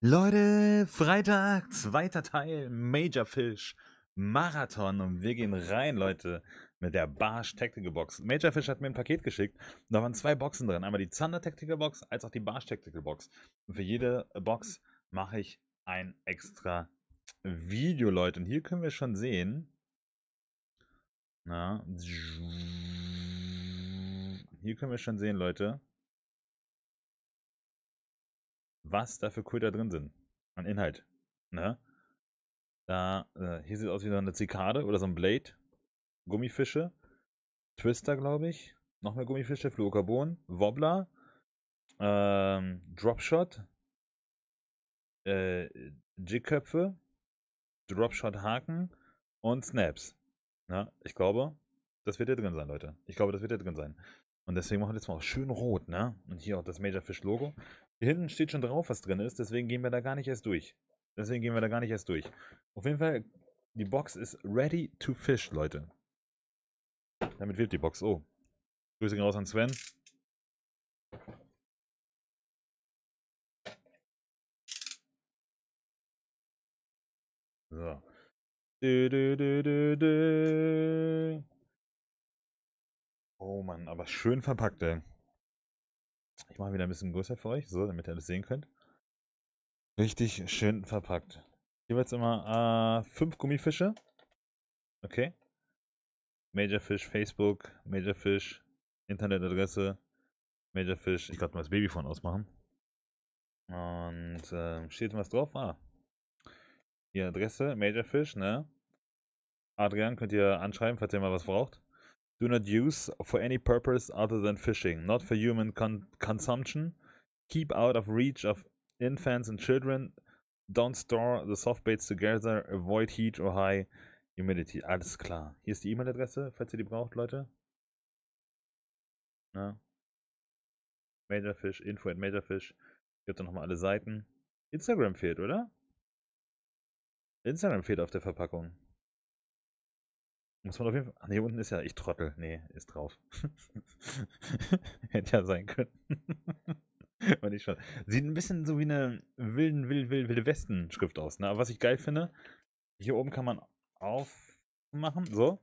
Leute, Freitag, zweiter Teil, Major Fish, Marathon und wir gehen rein, Leute, mit der Barsch Tactical Box. Major Fish hat mir ein Paket geschickt und da waren zwei Boxen drin, einmal die Zander Tactical Box als auch die Barsch Tactical Box. Und für jede Box mache ich ein extra Video, Leute. Und hier können wir schon sehen, na, hier können wir schon sehen, Leute, was da für Köder drin sind. An Inhalt. Ne? Da, äh, hier sieht es aus wie so eine Zikade oder so ein Blade. Gummifische. Twister, glaube ich. Noch mehr Gummifische, Fluocarbon, Wobbler, ähm, Dropshot, äh, Jigköpfe, Dropshot-Haken und Snaps. Ja, ne? ich glaube, das wird hier drin sein, Leute. Ich glaube, das wird hier drin sein. Und deswegen machen wir das mal schön rot, ne? Und hier auch das Major Fish Logo. Hier hinten steht schon drauf, was drin ist, deswegen gehen wir da gar nicht erst durch. Deswegen gehen wir da gar nicht erst durch. Auf jeden Fall, die Box ist ready to fish, Leute. Damit wird die Box. Oh. Grüße gehen raus an Sven. So. Du, du, du, Oh Mann, aber schön verpackt, ey. Ich mache wieder ein bisschen größer für euch, so, damit ihr das sehen könnt. Richtig schön verpackt. Hier Jeweils immer äh, fünf Gummifische. Okay. Majorfish Facebook, Majorfish Internetadresse, Majorfish. Ich glaube, mal das Babyphone ausmachen. Und äh, steht was drauf? Ah. Hier Adresse, Majorfish, ne? Adrian könnt ihr anschreiben, falls ihr mal was braucht do not use for any purpose other than fishing, not for human con consumption, keep out of reach of infants and children, don't store the soft baits together, avoid heat or high humidity. Alles klar. Hier ist die E-Mail-Adresse, falls ihr die braucht, Leute. Na? Majorfish, info at Majorfish. Ihr habt dann nochmal alle Seiten. Instagram fehlt, oder? Instagram fehlt auf der Verpackung. Muss man auf jeden Fall. Ach, nee, unten ist ja. Ich trottel. Nee, ist drauf. Hätte ja sein können. War nicht schon. Sieht ein bisschen so wie eine wilden, wild, wild, wilde Westen-Schrift aus, ne? Aber was ich geil finde, hier oben kann man aufmachen, so.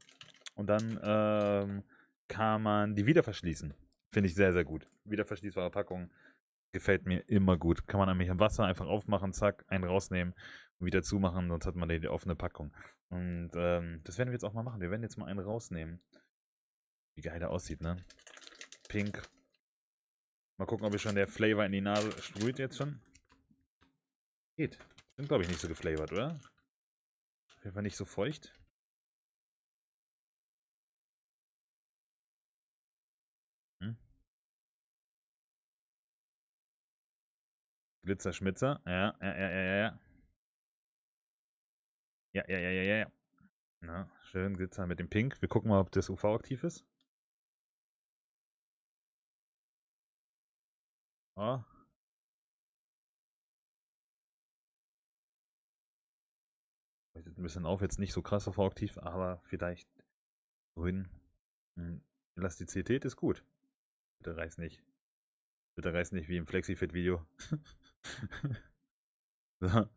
Und dann ähm, kann man die wieder verschließen. Finde ich sehr, sehr gut. Wiederverschließbare Packung. Gefällt mir immer gut. Kann man nämlich im Wasser einfach aufmachen, zack, einen rausnehmen wieder zumachen, sonst hat man die offene Packung. Und ähm, das werden wir jetzt auch mal machen. Wir werden jetzt mal einen rausnehmen. Wie geil der aussieht, ne? Pink. Mal gucken, ob ihr schon der Flavor in die Nase sprüht jetzt schon. Geht. Sind, glaube ich, nicht so geflavored, oder? Auf jeden Fall nicht so feucht. Hm? Glitzer, Schmitzer. Ja, ja, ja, ja, ja. Ja, ja, ja, ja, ja. Na, schön glitzern mit dem Pink. Wir gucken mal, ob das UV aktiv ist. Oh. Ah. Leuchtet ein bisschen auf, jetzt nicht so krass UV aktiv, aber vielleicht grün. Hm, Elastizität ist gut. Bitte reiß nicht. Bitte reiß nicht wie im Flexifit-Video. so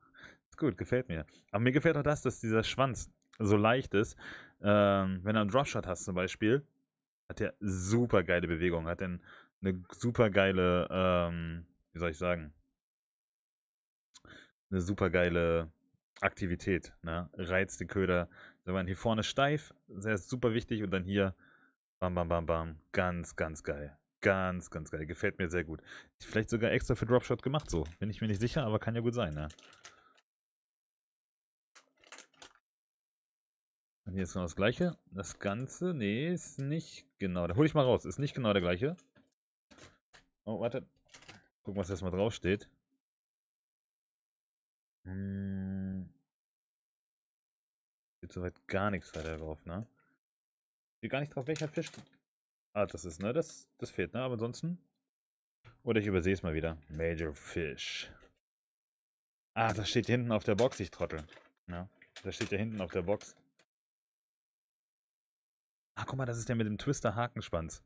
gut, gefällt mir. Aber mir gefällt auch das, dass dieser Schwanz so leicht ist. Ähm, wenn du einen Dropshot hast zum Beispiel, hat der super geile Bewegung, hat den, eine super geile, ähm, wie soll ich sagen, eine super geile Aktivität. Ne? Reizt den Köder. Da waren hier vorne steif, sehr super wichtig und dann hier bam, bam, bam, bam. Ganz, ganz geil. Ganz, ganz geil. Gefällt mir sehr gut. Vielleicht sogar extra für Dropshot gemacht so. Bin ich mir nicht sicher, aber kann ja gut sein, ne? Jetzt noch genau das gleiche. Das Ganze, nee, ist nicht genau. Da hole ich mal raus. Ist nicht genau der gleiche. Oh, warte. Gucken, was erstmal drauf steht. Hm. Geht soweit gar nichts weiter drauf, ne? Steht gar nicht drauf, welcher Fisch. Ah, das ist, ne? Das, das fehlt, ne? Aber ansonsten. Oder ich übersehe es mal wieder. Major Fish. Ah, das steht hinten auf der Box, ich Trottel. Ja, ne? das steht ja hinten auf der Box. Ah, guck mal, das ist der mit dem twister hakenspanz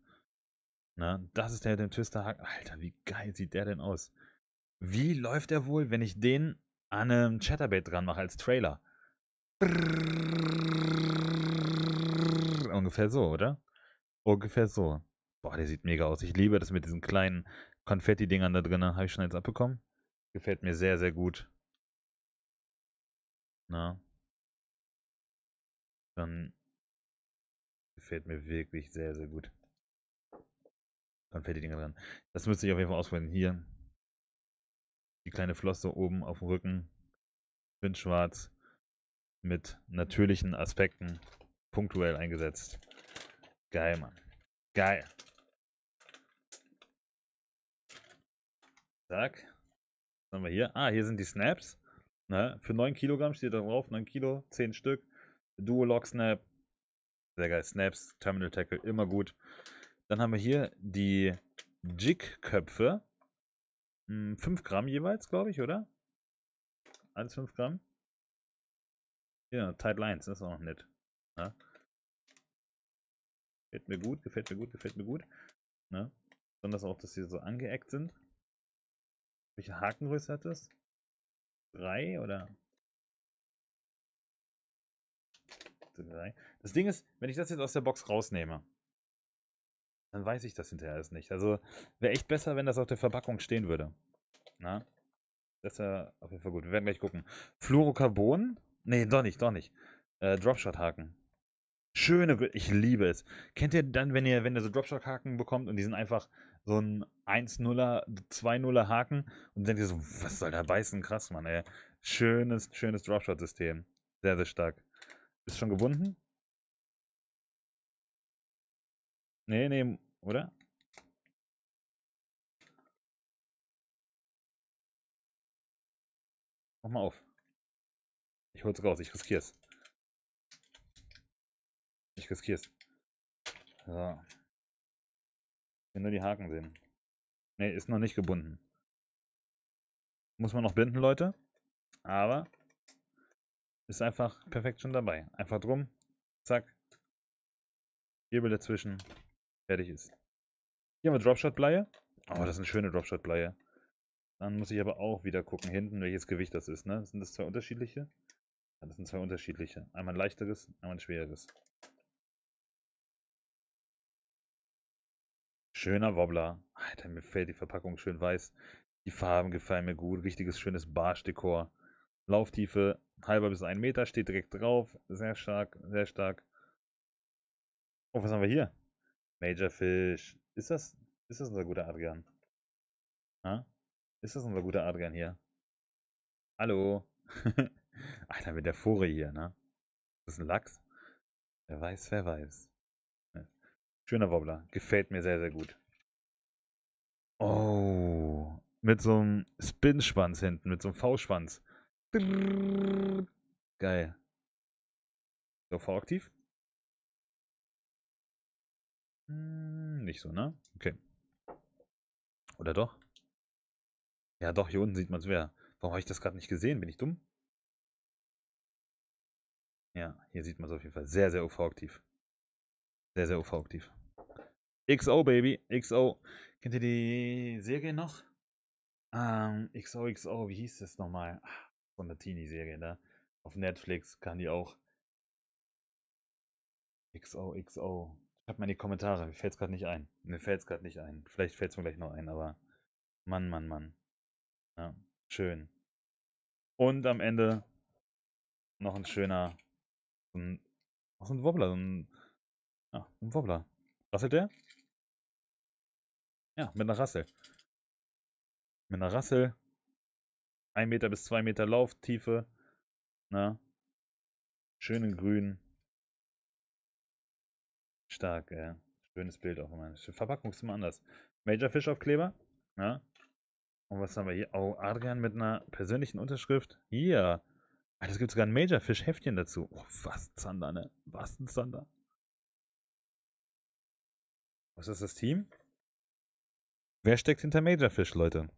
Na, ne? das ist der mit dem Twister-Haken. Alter, wie geil sieht der denn aus? Wie läuft der wohl, wenn ich den an einem Chatterbait dran mache als Trailer? Ungefähr so, oder? Ungefähr so. Boah, der sieht mega aus. Ich liebe das mit diesen kleinen Konfetti-Dingern da drin. Habe ich schon jetzt abbekommen. Gefällt mir sehr, sehr gut. Na. Dann gefällt mir wirklich sehr, sehr gut. die dinger dran. Das müsste ich auf jeden Fall ausprobieren. Hier. Die kleine Flosse oben auf dem Rücken. Schön schwarz. Mit natürlichen Aspekten. Punktuell eingesetzt. Geil, Mann. Geil. Zack. Was haben wir hier? Ah, hier sind die Snaps. Ne? Für 9 Kilogramm steht da drauf. 9 Kilo, 10 Stück. Duo Lock Snap, sehr geil. Snaps, Terminal Tackle, immer gut. Dann haben wir hier die Jig-Köpfe. 5 hm, Gramm jeweils, glaube ich, oder? Alles 5 Gramm? Ja, Tight Lines, das ist auch nett. Ja. Ne? Gefällt mir gut, gefällt mir gut, gefällt mir gut. Ja. Ne? Besonders auch, dass sie so angeeckt sind. Welche Hakengröße hat das? 3 oder? 3. Das Ding ist, wenn ich das jetzt aus der Box rausnehme, dann weiß ich das hinterher erst nicht. Also wäre echt besser, wenn das auf der Verpackung stehen würde. Na? Ne? Das wäre auf jeden Fall gut. Wir werden gleich gucken. Fluorocarbon? Nee, doch nicht, doch nicht. Äh, Dropshot-Haken. Schöne, ich liebe es. Kennt ihr dann, wenn ihr, wenn ihr so Dropshot-Haken bekommt und die sind einfach so ein 1-0er, 2-0er Haken und denkt ihr so, was soll da beißen? Krass, Mann, ey. Schönes, schönes Dropshot-System. Sehr, sehr stark. Ist schon gebunden? Nee, nee, oder? Mach mal auf. Ich hol's raus, ich riskier's. Ich riskier's. So. Ich will nur die Haken sehen. Ne, ist noch nicht gebunden. Muss man noch binden, Leute. Aber ist einfach perfekt schon dabei. Einfach drum. Zack. Hebel dazwischen fertig ist. Hier haben wir Dropshot-Bleie. Oh, das sind schöne Dropshot-Bleie. Dann muss ich aber auch wieder gucken, hinten, welches Gewicht das ist, ne? Sind das zwei unterschiedliche? Ja, das sind zwei unterschiedliche. Einmal ein leichteres, einmal ein schwereres. Schöner Wobbler. Alter, mir fällt die Verpackung schön weiß. Die Farben gefallen mir gut. Richtiges schönes Barsch-Dekor. Lauftiefe halber bis ein Meter, steht direkt drauf. Sehr stark, sehr stark. Oh, was haben wir hier? Major Fish. Ist das, ist das unser guter Adrian? Ha? Ist das unser guter Adrian hier? Hallo? Alter, mit der Fore hier, ne? Ist das ein Lachs? Wer weiß, wer weiß. Schöner Wobbler. Gefällt mir sehr, sehr gut. Oh. Mit so einem Spin-Schwanz hinten, mit so einem V-Schwanz. Geil. So, V-aktiv. Hm, nicht so, ne? Okay. Oder doch? Ja, doch, hier unten sieht man es wieder. Warum habe ich das gerade nicht gesehen? Bin ich dumm? Ja, hier sieht man es auf jeden Fall. Sehr, sehr UV-aktiv. Sehr, sehr UV-aktiv. XO, Baby. XO. Kennt ihr die Serie noch? Ähm, XO, XO, wie hieß das nochmal? Von ah, der Teenie-Serie, ne? Auf Netflix kann die auch. XO, XO. Schreibt mal in die Kommentare. Mir fällt es gerade nicht ein. Mir fällt es gerade nicht ein. Vielleicht fällt es mir gleich noch ein, aber Mann, Mann, Mann. Ja, schön. Und am Ende noch ein schöner. So ein, so ein Wobbler. So ein, ja, ein Wobbler. Rasselt der? Ja, mit einer Rassel. Mit einer Rassel. Ein Meter bis zwei Meter Lauftiefe. Na? Ne? Schön grün. Stark, ja. Schönes Bild auch immer. Verpackung ist immer anders. Major Fischaufkleber. Ja. Und was haben wir hier? Oh, Adrian mit einer persönlichen Unterschrift. Hier. Ah, das gibt sogar ein Major Fish Heftchen dazu. Oh, was ein Zander, ne? Was ein Zander. Was ist das Team? Wer steckt hinter Major Fish, Leute?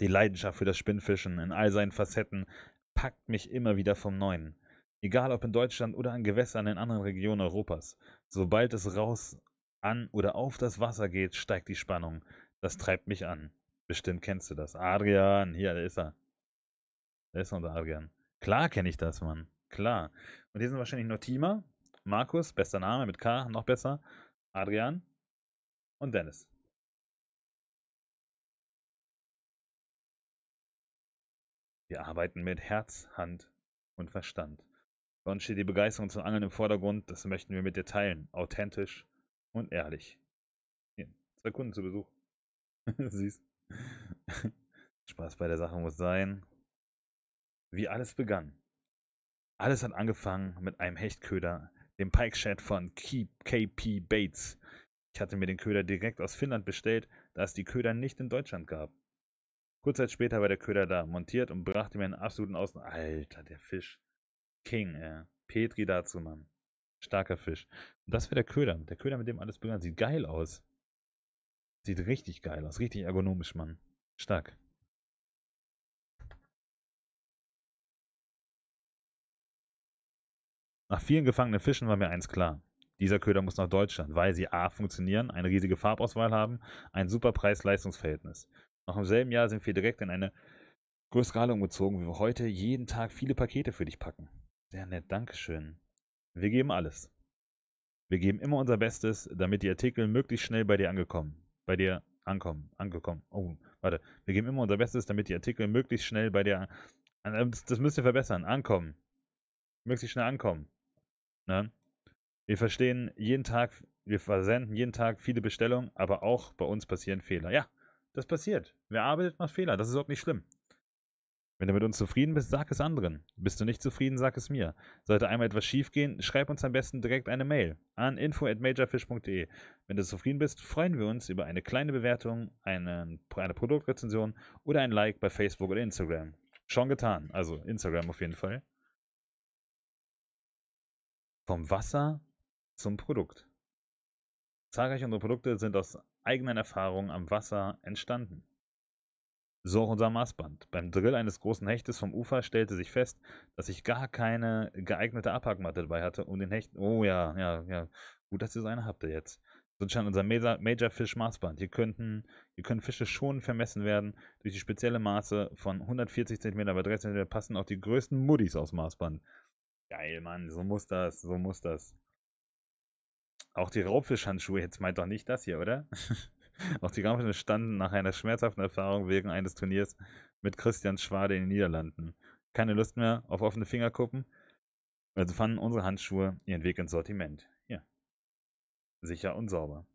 Die Leidenschaft für das Spinnfischen in all seinen Facetten packt mich immer wieder vom Neuen. Egal ob in Deutschland oder an Gewässern in anderen Regionen Europas. Sobald es raus an oder auf das Wasser geht, steigt die Spannung. Das treibt mich an. Bestimmt kennst du das. Adrian, hier, da ist er. Da ist unser Adrian. Klar kenne ich das, Mann. Klar. Und hier sind wahrscheinlich nur Tima, Markus, bester Name mit K, noch besser. Adrian und Dennis. Wir arbeiten mit Herz, Hand und Verstand. Bei uns steht die Begeisterung zum Angeln im Vordergrund. Das möchten wir mit dir teilen. Authentisch und ehrlich. Hier, zwei Kunden zu Besuch. Süß. Spaß bei der Sache muss sein. Wie alles begann. Alles hat angefangen mit einem Hechtköder, dem Pike-Shed von KP Bates. Ich hatte mir den Köder direkt aus Finnland bestellt, da es die Köder nicht in Deutschland gab. Kurz Zeit später war der Köder da, montiert und brachte mir einen absoluten Außen. Alter, der Fisch. King, ey. Petri dazu, Mann. Starker Fisch. Und das wäre der Köder. Der Köder, mit dem alles begann. Sieht geil aus. Sieht richtig geil aus. Richtig ergonomisch, Mann. Stark. Nach vielen gefangenen Fischen war mir eins klar. Dieser Köder muss nach Deutschland, weil sie A funktionieren, eine riesige Farbauswahl haben, ein super Preis-Leistungs-Verhältnis. Noch im selben Jahr sind wir direkt in eine größere Halle umgezogen, wie wir heute jeden Tag viele Pakete für dich packen. Sehr nett, Dankeschön. Wir geben alles. Wir geben immer unser Bestes, damit die Artikel möglichst schnell bei dir angekommen. Bei dir ankommen, angekommen. Oh, warte. Wir geben immer unser Bestes, damit die Artikel möglichst schnell bei dir. An äh, das müsst ihr verbessern. Ankommen. Möglichst schnell ankommen. Ne? Wir verstehen jeden Tag, wir versenden jeden Tag viele Bestellungen, aber auch bei uns passieren Fehler. Ja, das passiert. Wer arbeitet, macht Fehler. Das ist überhaupt nicht schlimm. Wenn du mit uns zufrieden bist, sag es anderen. Bist du nicht zufrieden, sag es mir. Sollte einmal etwas schiefgehen, schreib uns am besten direkt eine Mail an info info@majorfish.de. Wenn du zufrieden bist, freuen wir uns über eine kleine Bewertung, eine, eine Produktrezension oder ein Like bei Facebook oder Instagram. Schon getan, also Instagram auf jeden Fall. Vom Wasser zum Produkt. Zahlreiche unserer Produkte sind aus eigenen Erfahrungen am Wasser entstanden. So auch unser Maßband. Beim Drill eines großen Hechtes vom Ufer stellte sich fest, dass ich gar keine geeignete Abhackmatte dabei hatte, um den Hecht. Oh ja, ja, ja. Gut, dass ihr so eine habt jetzt. So entstand unser Major, Major Fish Maßband. Hier, könnten, hier können Fische schon vermessen werden. Durch die spezielle Maße von 140 cm bei 13 cm passen auch die größten Muddis aus Maßband. Geil, Mann, so muss das, so muss das. Auch die Raubfischhandschuhe, jetzt meint doch nicht das hier, oder? Auch die Kampfhunde standen nach einer schmerzhaften Erfahrung wegen eines Turniers mit Christian Schwade in den Niederlanden. Keine Lust mehr auf offene Fingerkuppen. Also fanden unsere Handschuhe ihren Weg ins Sortiment. Ja. Sicher und sauber.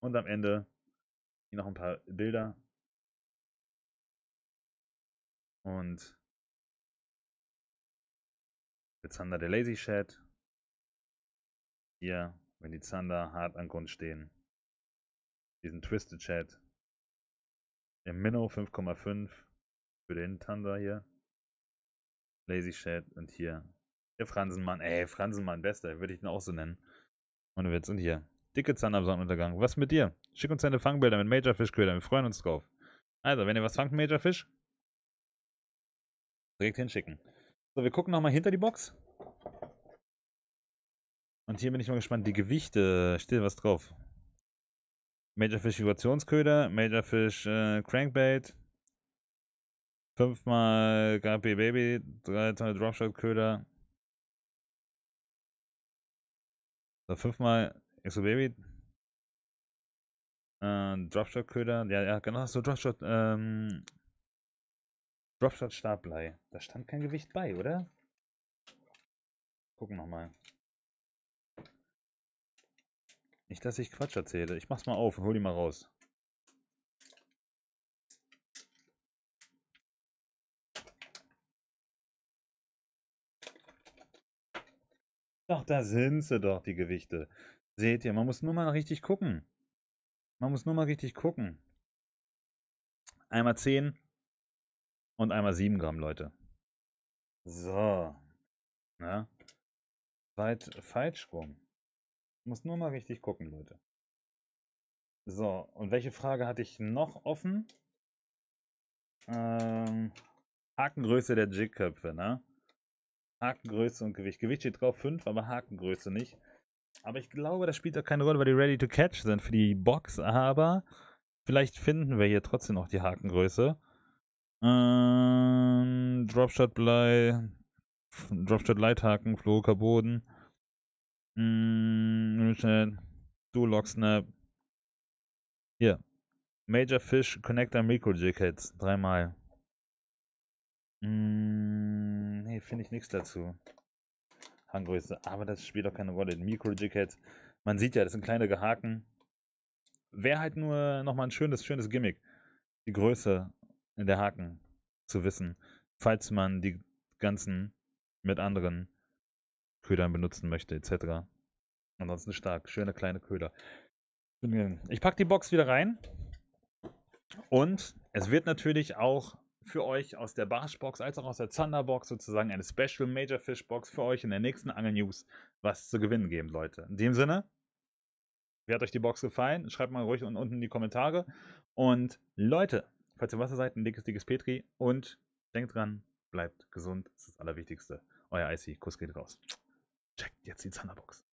Und am Ende hier noch ein paar Bilder. Und Alexander der Lazy Chat. Hier wenn die Zander hart an Grund stehen. Diesen Twisted Chat. Im Minnow 5,5 für den Thunder hier. Lazy Chat und hier der Fransenmann. Ey, Fransenmann, bester, würde ich ihn auch so nennen. Ohne Witz und hier. Dicke Zander am Sonnenuntergang. Was mit dir? Schick uns deine Fangbilder mit Major Fish Köder. Wir freuen uns drauf. Also, wenn ihr was fangt, Major Fish, direkt hinschicken. So, wir gucken nochmal hinter die Box. Und hier bin ich mal gespannt, die Gewichte, steht was drauf? Majorfish Vibrationsköder, Majorfish äh, Crankbait, 5 x KP Baby, 3 Tonnen Dropshot Köder. 5 x Exo Baby. Äh, Dropshot Köder. Ja, ja, genau, so Dropshot, ähm, Dropshot Stablei. Da stand kein Gewicht bei, oder? Gucken nochmal. mal. Nicht, dass ich Quatsch erzähle. Ich mach's mal auf und hol die mal raus. Doch, da sind sie doch, die Gewichte. Seht ihr, man muss nur mal richtig gucken. Man muss nur mal richtig gucken. Einmal 10 und einmal 7 Gramm, Leute. So. Na? Weit Falschsprung. Muss nur mal richtig gucken, Leute. So, und welche Frage hatte ich noch offen? Ähm, Hakengröße der Jigköpfe, ne? Hakengröße und Gewicht. Gewicht steht drauf 5, aber Hakengröße nicht. Aber ich glaube, das spielt auch keine Rolle, weil die ready to catch sind für die Box. Aber vielleicht finden wir hier trotzdem noch die Hakengröße. Ähm, Dropshot Blei, Dropshot Leithaken, Floker Boden. Mm, schnell. Du Locksnap. Hier. Major Fish Connector Micro Jackets. Dreimal. Mm, nee, finde ich nichts dazu. Handgröße. Aber das spielt doch keine Rolle. Micro Jackets. Man sieht ja, das sind kleine Gehaken. Wäre halt nur nochmal ein schönes, schönes Gimmick. Die Größe in der Haken zu wissen. Falls man die ganzen mit anderen Ködern benutzen möchte, etc. Ansonsten stark. Schöne kleine Köder. Ich packe die Box wieder rein. Und es wird natürlich auch für euch aus der Barschbox als auch aus der Zanderbox sozusagen eine Special Major Fish Box für euch in der nächsten Angel News was zu gewinnen geben, Leute. In dem Sinne, wie hat euch die Box gefallen? Schreibt mal ruhig unten in die Kommentare. Und Leute, falls ihr Wasser seid, ein dickes, dickes Petri und denkt dran, bleibt gesund, das ist das Allerwichtigste. Euer Icy, Kuss geht raus. Checkt jetzt die Zanderbox.